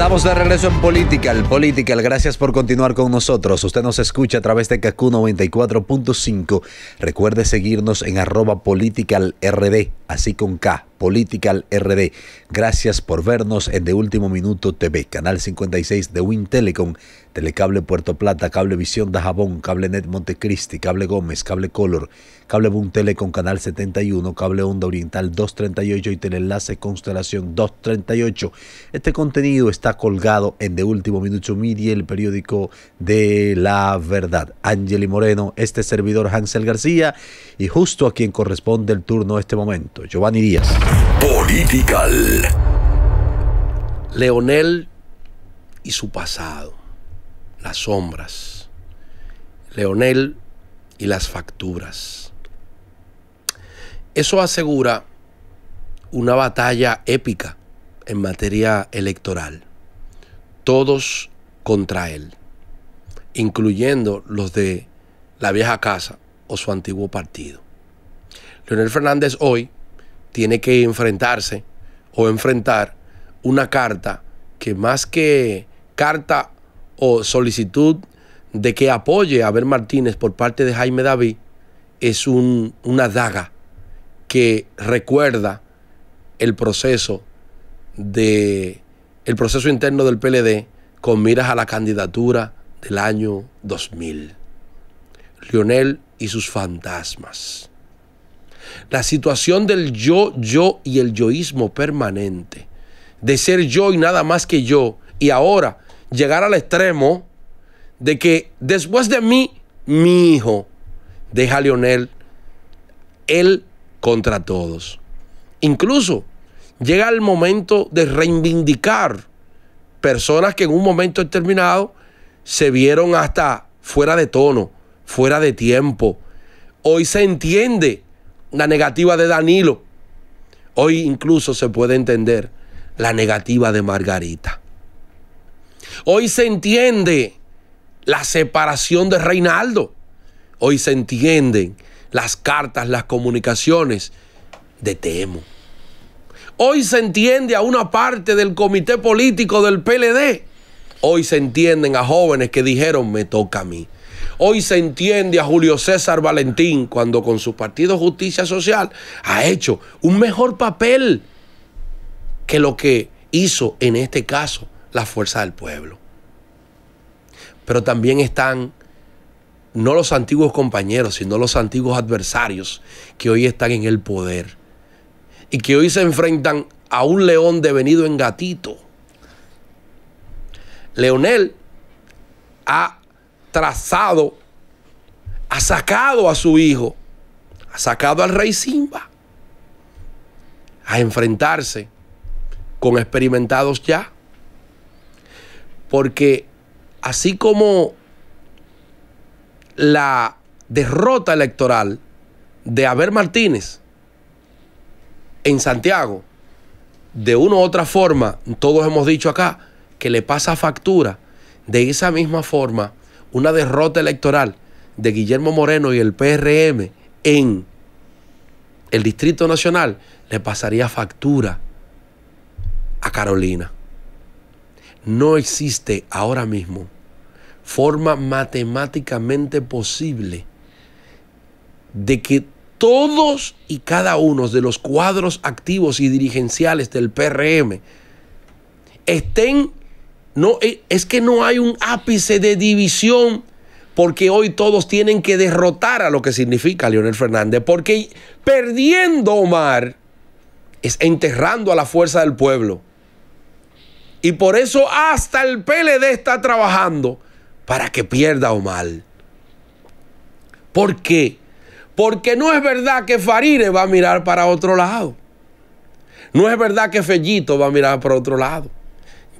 Estamos de regreso en Political. Political, gracias por continuar con nosotros. Usted nos escucha a través de KQ 94.5. Recuerde seguirnos en arroba politicalrd, así con K, politicalrd. Gracias por vernos en De Último Minuto TV, Canal 56 de Win Telecom Telecable Puerto Plata, Cablevisión Dajabón, Cablenet Montecristi, Cable Gómez, Cable Color, Cable Boom Tele con Canal 71, Cable Onda Oriental 238 y Teleenlace Constelación 238. Este contenido está colgado en De Último Minuto Media, el periódico de la verdad. Angeli Moreno, este servidor Hansel García y justo a quien corresponde el turno este momento, Giovanni Díaz. Political. Leonel y su pasado las sombras, Leonel y las facturas. Eso asegura una batalla épica en materia electoral, todos contra él, incluyendo los de la vieja casa o su antiguo partido. Leonel Fernández hoy tiene que enfrentarse o enfrentar una carta que más que carta o solicitud de que apoye a Abel Martínez por parte de Jaime David es una daga que recuerda el proceso de el proceso interno del PLD con miras a la candidatura del año 2000. Lionel y sus fantasmas. La situación del yo, yo y el yoísmo permanente, de ser yo y nada más que yo, y ahora llegar al extremo de que después de mí, mi hijo deja a Lionel, él contra todos. Incluso llega el momento de reivindicar personas que en un momento determinado se vieron hasta fuera de tono, fuera de tiempo. Hoy se entiende la negativa de Danilo. Hoy incluso se puede entender la negativa de Margarita. Hoy se entiende la separación de Reinaldo. Hoy se entienden las cartas, las comunicaciones de Temo. Hoy se entiende a una parte del comité político del PLD. Hoy se entienden a jóvenes que dijeron, me toca a mí. Hoy se entiende a Julio César Valentín cuando con su partido Justicia Social ha hecho un mejor papel que lo que hizo en este caso la fuerza del pueblo. Pero también están no los antiguos compañeros, sino los antiguos adversarios que hoy están en el poder y que hoy se enfrentan a un león devenido en gatito. Leonel ha trazado, ha sacado a su hijo, ha sacado al rey Simba a enfrentarse con experimentados ya porque así como la derrota electoral de Abel Martínez en Santiago, de una u otra forma, todos hemos dicho acá, que le pasa factura. De esa misma forma, una derrota electoral de Guillermo Moreno y el PRM en el Distrito Nacional le pasaría factura a Carolina. No existe ahora mismo forma matemáticamente posible de que todos y cada uno de los cuadros activos y dirigenciales del PRM estén, no, eh, es que no hay un ápice de división porque hoy todos tienen que derrotar a lo que significa Leonel Fernández, porque perdiendo Omar es enterrando a la fuerza del pueblo. Y por eso hasta el PLD está trabajando para que pierda Omar. ¿Por qué? Porque no es verdad que Farine va a mirar para otro lado. No es verdad que Fellito va a mirar para otro lado.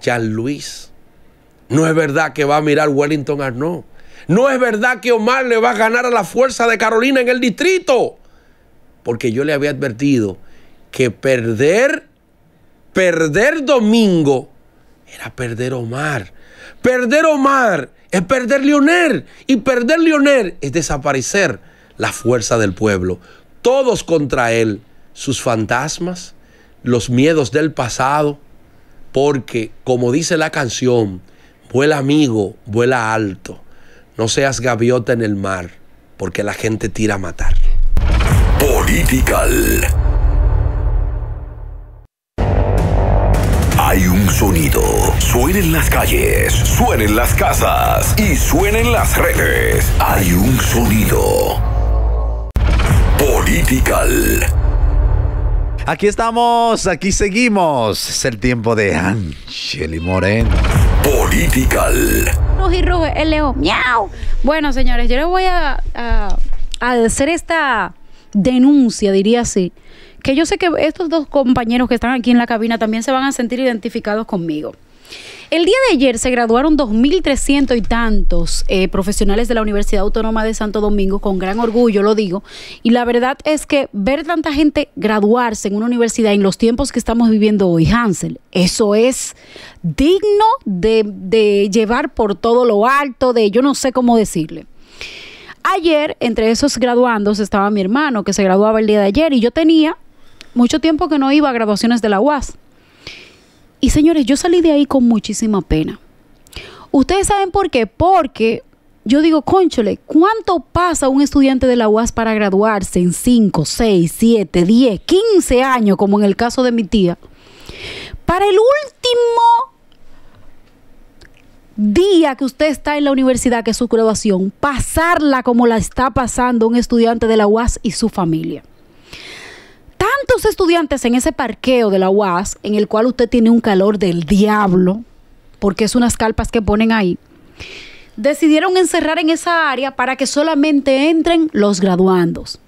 Jean Luis. No es verdad que va a mirar Wellington Arnaud. No es verdad que Omar le va a ganar a la fuerza de Carolina en el distrito. Porque yo le había advertido que perder, perder domingo era perder Omar. Perder Omar es perder Leonel. Y perder Leonel es desaparecer la fuerza del pueblo. Todos contra él, sus fantasmas, los miedos del pasado, porque como dice la canción, vuela amigo, vuela alto, no seas gaviota en el mar, porque la gente tira a matar. Political. sonido. Suenen las calles, suenen las casas y suenen las redes. Hay un sonido. Political. Aquí estamos, aquí seguimos. Es el tiempo de Angeli Moreno. Political. y Rube, el leo. ¡Miau! Bueno, señores, yo les voy a hacer esta denuncia, diría así que yo sé que estos dos compañeros que están aquí en la cabina también se van a sentir identificados conmigo. El día de ayer se graduaron 2.300 y tantos eh, profesionales de la Universidad Autónoma de Santo Domingo, con gran orgullo lo digo, y la verdad es que ver tanta gente graduarse en una universidad en los tiempos que estamos viviendo hoy, Hansel, eso es digno de llevar por todo lo alto, de yo no sé cómo decirle. Ayer, entre esos graduandos, estaba mi hermano que se graduaba el día de ayer y yo tenía mucho tiempo que no iba a graduaciones de la UAS. Y señores, yo salí de ahí con muchísima pena. Ustedes saben por qué. Porque yo digo, conchole, ¿cuánto pasa un estudiante de la UAS para graduarse en 5, 6, 7, 10, 15 años, como en el caso de mi tía? Para el último día que usted está en la universidad, que es su graduación, pasarla como la está pasando un estudiante de la UAS y su familia tantos estudiantes en ese parqueo de la UAS, en el cual usted tiene un calor del diablo, porque es unas calpas que ponen ahí, decidieron encerrar en esa área para que solamente entren los graduandos.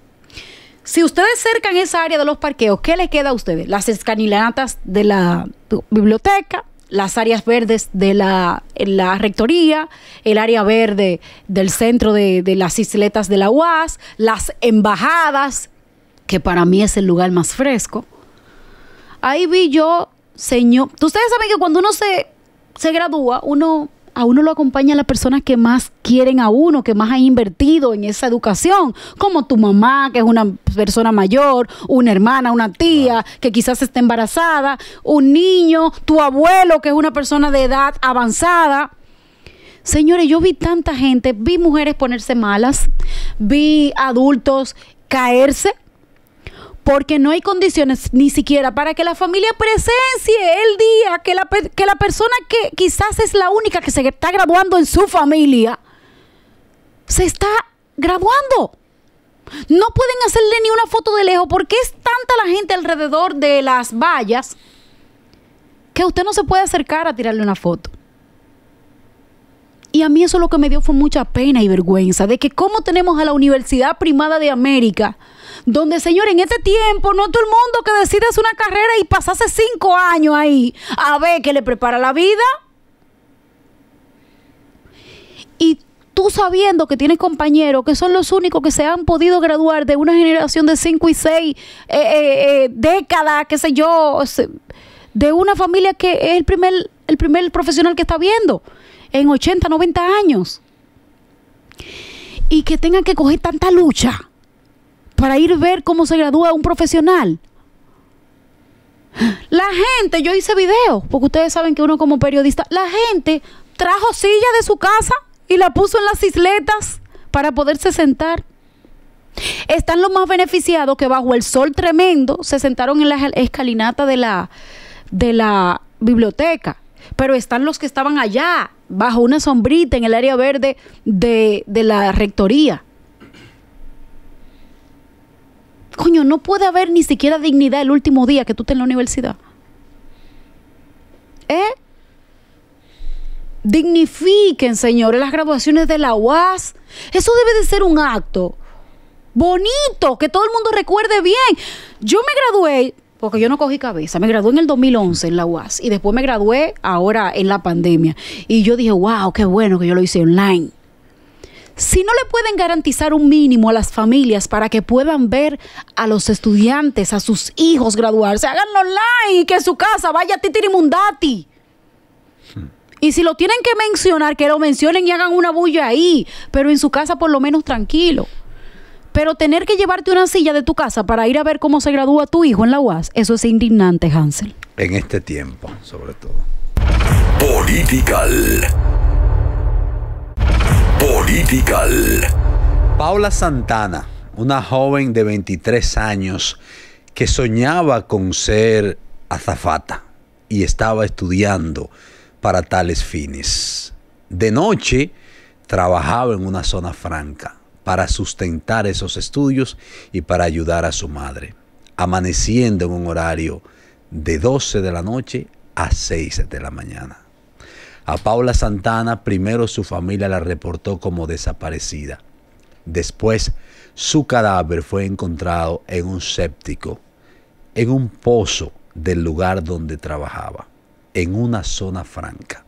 Si ustedes cercan esa área de los parqueos, ¿qué le queda a ustedes? Las escanilatas de la biblioteca, las áreas verdes de la, rectoría, el área verde del centro de, de las isletas de la UAS, las embajadas, que para mí es el lugar más fresco. Ahí vi yo, señor, ustedes saben que cuando uno se, se gradúa, uno a uno lo acompaña las personas que más quieren a uno, que más han invertido en esa educación, como tu mamá, que es una persona mayor, una hermana, una tía, que quizás esté embarazada, un niño, tu abuelo, que es una persona de edad avanzada. Señores, yo vi tanta gente, vi mujeres ponerse malas, vi adultos caerse, porque no hay condiciones ni siquiera para que la familia presencie el día que la, que la persona que quizás es la única que se está graduando en su familia, se está graduando. No pueden hacerle ni una foto de lejos porque es tanta la gente alrededor de las vallas que usted no se puede acercar a tirarle una foto. Y a mí eso lo que me dio fue mucha pena y vergüenza de que cómo tenemos a la Universidad Primada de América donde, señor, en este tiempo no todo el mundo que decides una carrera y pasase cinco años ahí a ver qué le prepara la vida. Y tú sabiendo que tienes compañeros que son los únicos que se han podido graduar de una generación de cinco y seis eh, eh, eh, décadas, qué sé yo, de una familia que es el primer, el primer profesional que está viendo en 80, 90 años. Y que tengan que coger tanta lucha para ir a ver cómo se gradúa un profesional. La gente, yo hice video, porque ustedes saben que uno como periodista, la gente trajo silla de su casa y la puso en las isletas para poderse sentar. Están los más beneficiados que bajo el sol tremendo se sentaron en la escalinata de la, de la biblioteca, pero están los que estaban allá, bajo una sombrita en el área verde de, de la rectoría. Coño, no puede haber ni siquiera dignidad el último día que tú estés en la universidad. ¿Eh? Dignifiquen, señores, las graduaciones de la UAS. Eso debe de ser un acto bonito, que todo el mundo recuerde bien. Yo me gradué, porque yo no cogí cabeza, me gradué en el 2011 en la UAS y después me gradué ahora en la pandemia. Y yo dije, wow, qué bueno que yo lo hice online si no le pueden garantizar un mínimo a las familias para que puedan ver a los estudiantes, a sus hijos graduarse, háganlo online y que en su casa vaya titirimundati. Y si lo tienen que mencionar, que lo mencionen y hagan una bulla ahí, pero en su casa por lo menos tranquilo. Pero tener que llevarte una silla de tu casa para ir a ver cómo se gradúa tu hijo en la UAS, eso es indignante, Hansel. En este tiempo, sobre todo. Political. Paula Santana, una joven de 23 años que soñaba con ser azafata y estaba estudiando para tales fines. De noche trabajaba en una zona franca para sustentar esos estudios y para ayudar a su madre, amaneciendo en un horario de 12 de la noche a 6 de la mañana. A Paula Santana primero su familia la reportó como desaparecida. Después su cadáver fue encontrado en un séptico, en un pozo del lugar donde trabajaba, en una zona franca.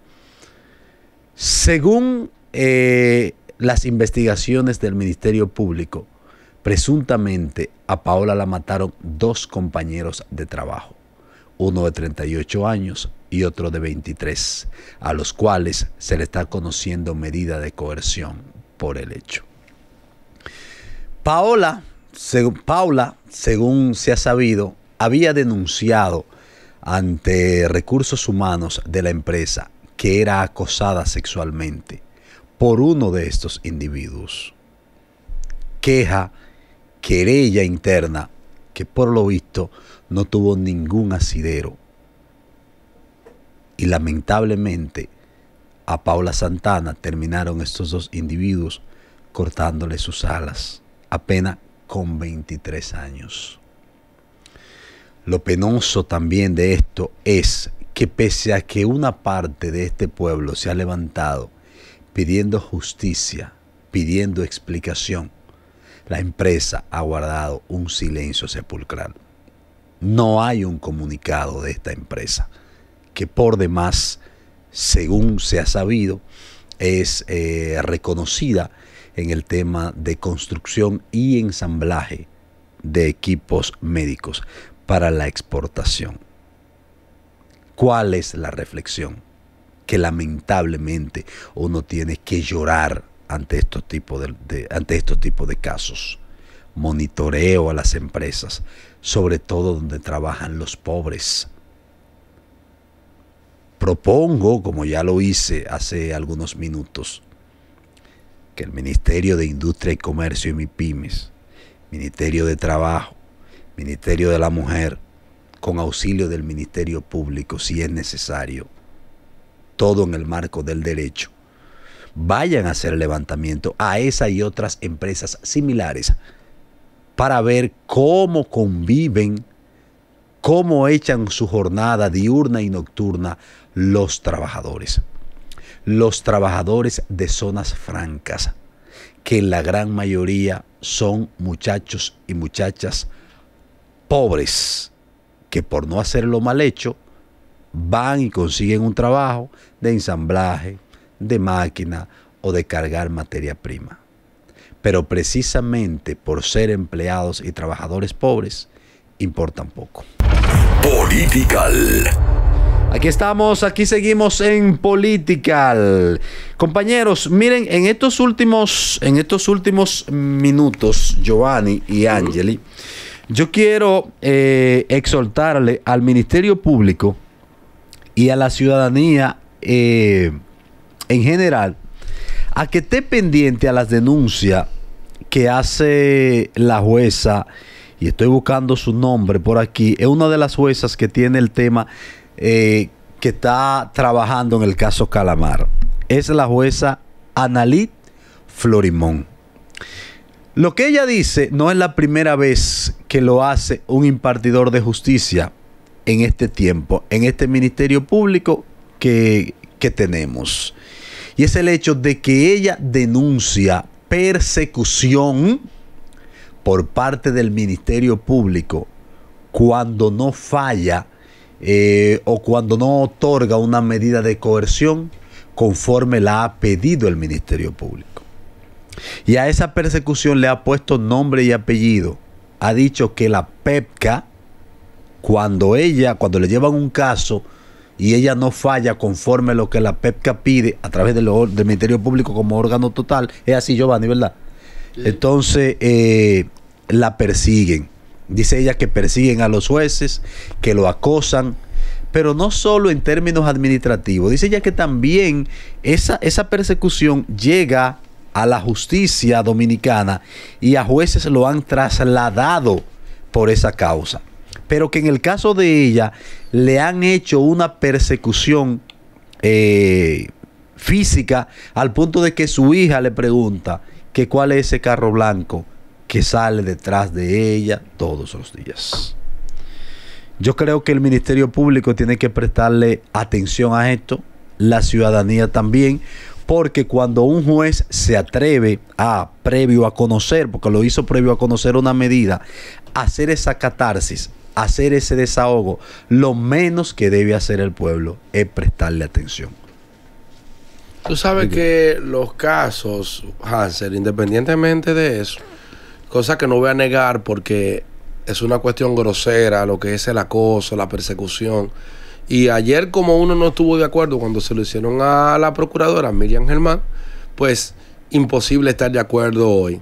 Según eh, las investigaciones del Ministerio Público, presuntamente a Paola la mataron dos compañeros de trabajo uno de 38 años y otro de 23, a los cuales se le está conociendo medida de coerción por el hecho. Paola, Paula, según se ha sabido, había denunciado ante recursos humanos de la empresa que era acosada sexualmente por uno de estos individuos. Queja, querella interna que por lo visto no tuvo ningún asidero. Y lamentablemente a Paula Santana terminaron estos dos individuos cortándole sus alas, apenas con 23 años. Lo penoso también de esto es que pese a que una parte de este pueblo se ha levantado pidiendo justicia, pidiendo explicación, la empresa ha guardado un silencio sepulcral. No hay un comunicado de esta empresa, que por demás, según se ha sabido, es eh, reconocida en el tema de construcción y ensamblaje de equipos médicos para la exportación. ¿Cuál es la reflexión? Que lamentablemente uno tiene que llorar ante estos tipos de, ante estos tipos de casos. Monitoreo a las empresas, sobre todo donde trabajan los pobres. Propongo, como ya lo hice hace algunos minutos, que el Ministerio de Industria y Comercio y MIPIMES, Ministerio de Trabajo, Ministerio de la Mujer, con auxilio del Ministerio Público si es necesario, todo en el marco del derecho, vayan a hacer levantamiento a esa y otras empresas similares para ver cómo conviven, cómo echan su jornada diurna y nocturna los trabajadores. Los trabajadores de zonas francas, que la gran mayoría son muchachos y muchachas pobres, que por no hacer lo mal hecho, van y consiguen un trabajo de ensamblaje, de máquina o de cargar materia prima. Pero precisamente por ser empleados y trabajadores pobres, importan poco. Political. Aquí estamos, aquí seguimos en Political. Compañeros, miren, en estos últimos, en estos últimos minutos, Giovanni y Angeli, yo quiero eh, exhortarle al Ministerio Público y a la ciudadanía eh, en general a que esté pendiente a las denuncias que hace la jueza, y estoy buscando su nombre por aquí, es una de las juezas que tiene el tema eh, que está trabajando en el caso Calamar. Es la jueza Analit Florimón. Lo que ella dice no es la primera vez que lo hace un impartidor de justicia en este tiempo, en este ministerio público que, que tenemos y es el hecho de que ella denuncia persecución por parte del Ministerio Público cuando no falla eh, o cuando no otorga una medida de coerción conforme la ha pedido el Ministerio Público. Y a esa persecución le ha puesto nombre y apellido. Ha dicho que la PEPCA, cuando ella, cuando le llevan un caso, y ella no falla conforme a lo que la PEPCA pide a través del, Ministerio Público como órgano total, es así Giovanni, ¿verdad? Entonces eh, la persiguen. Dice ella que persiguen a los jueces, que lo acosan, pero no solo en términos administrativos. Dice ella que también esa, esa persecución llega a la justicia dominicana y a jueces lo han trasladado por esa causa pero que en el caso de ella le han hecho una persecución eh, física al punto de que su hija le pregunta que cuál es ese carro blanco que sale detrás de ella todos los días. Yo creo que el Ministerio Público tiene que prestarle atención a esto, la ciudadanía también, porque cuando un juez se atreve a, previo a conocer, porque lo hizo previo a conocer una medida, hacer esa catarsis, hacer ese desahogo, lo menos que debe hacer el pueblo es prestarle atención. Tú sabes que los casos, Hansel, independientemente de eso, cosa que no voy a negar porque es una cuestión grosera, lo que es el acoso, la persecución. Y ayer como uno no estuvo de acuerdo cuando se lo hicieron a la procuradora Miriam Germán, pues imposible estar de acuerdo hoy.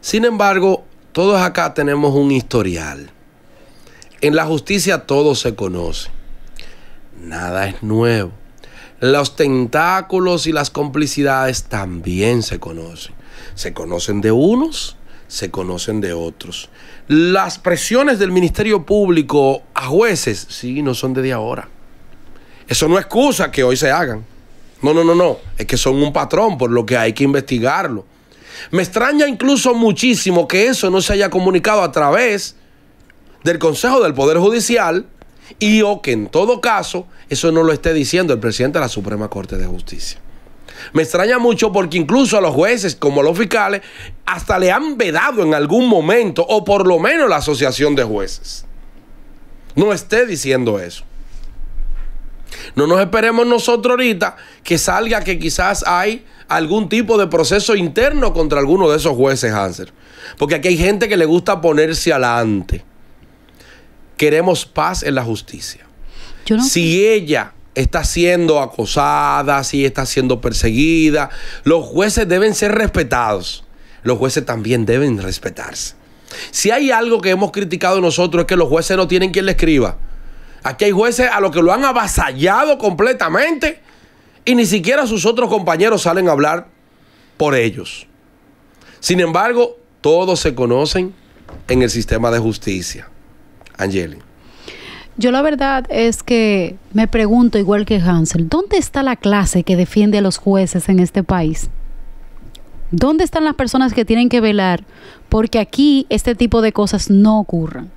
Sin embargo, todos acá tenemos un historial. En la justicia todo se conoce. Nada es nuevo. Los tentáculos y las complicidades también se conocen. Se conocen de unos, se conocen de otros. Las presiones del Ministerio Público a jueces, sí, no son de ahora. Eso no excusa que hoy se hagan. No, no, no, no. Es que son un patrón, por lo que hay que investigarlo. Me extraña incluso muchísimo que eso no se haya comunicado a través del Consejo del Poder Judicial y o que en todo caso eso no lo esté diciendo el presidente de la Suprema Corte de Justicia. Me extraña mucho porque incluso a los jueces como a los fiscales hasta le han vedado en algún momento o por lo menos la asociación de jueces. No esté diciendo eso. No nos esperemos nosotros ahorita que salga que quizás hay algún tipo de proceso interno contra alguno de esos jueces, Hanser. Porque aquí hay gente que le gusta ponerse adelante queremos paz en la justicia. si ella está siendo acosada, si está siendo perseguida, los jueces deben ser respetados. Los jueces también deben respetarse. Si hay algo que hemos criticado nosotros es que los jueces no tienen quien le escriba. Aquí hay jueces a los que lo han avasallado completamente y ni siquiera sus otros compañeros salen a hablar por ellos. Sin embargo, todos se conocen en el sistema de justicia. Angeli. Yo la verdad es que me pregunto, igual que Hansel, ¿dónde está la clase que defiende a los jueces en este país? ¿Dónde están las personas que tienen que velar porque aquí este tipo de cosas no ocurran?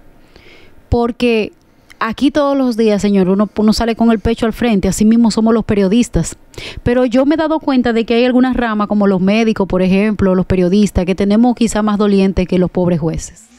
Porque aquí todos los días, señor, uno, uno sale con el pecho al frente, así mismo somos los periodistas. Pero yo me he dado cuenta de que hay algunas ramas, como los médicos, por ejemplo, los periodistas, que tenemos quizá más dolientes que los pobres jueces.